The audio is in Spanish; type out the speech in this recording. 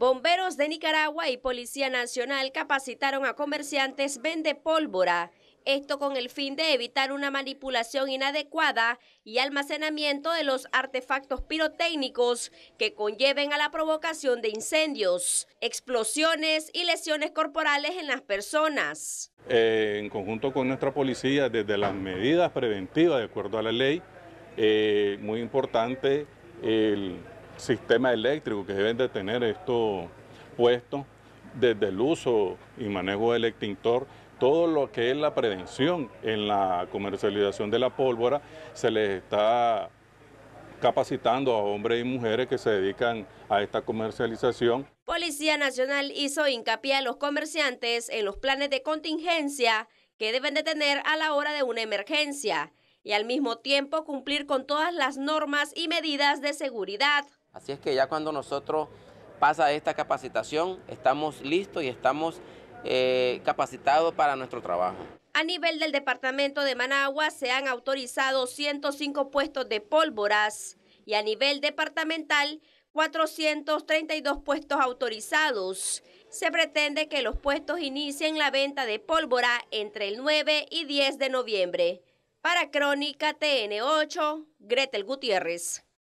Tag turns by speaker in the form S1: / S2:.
S1: Bomberos de Nicaragua y Policía Nacional capacitaron a comerciantes vende pólvora. Esto con el fin de evitar una manipulación inadecuada y almacenamiento de los artefactos pirotécnicos que conlleven a la provocación de incendios, explosiones y lesiones corporales en las personas.
S2: Eh, en conjunto con nuestra policía, desde las medidas preventivas de acuerdo a la ley, eh, muy importante el sistema eléctrico que deben de tener estos puestos, desde el uso y manejo del extintor, todo lo que es la prevención en la comercialización de la pólvora, se les está capacitando a hombres y mujeres que se dedican a esta comercialización.
S1: Policía Nacional hizo hincapié a los comerciantes en los planes de contingencia que deben de tener a la hora de una emergencia y al mismo tiempo cumplir con todas las normas y medidas de seguridad.
S3: Así es que ya cuando nosotros pasa esta capacitación, estamos listos y estamos eh, capacitados para nuestro trabajo.
S1: A nivel del departamento de Managua se han autorizado 105 puestos de pólvoras y a nivel departamental 432 puestos autorizados. Se pretende que los puestos inicien la venta de pólvora entre el 9 y 10 de noviembre. Para Crónica TN8, Gretel Gutiérrez.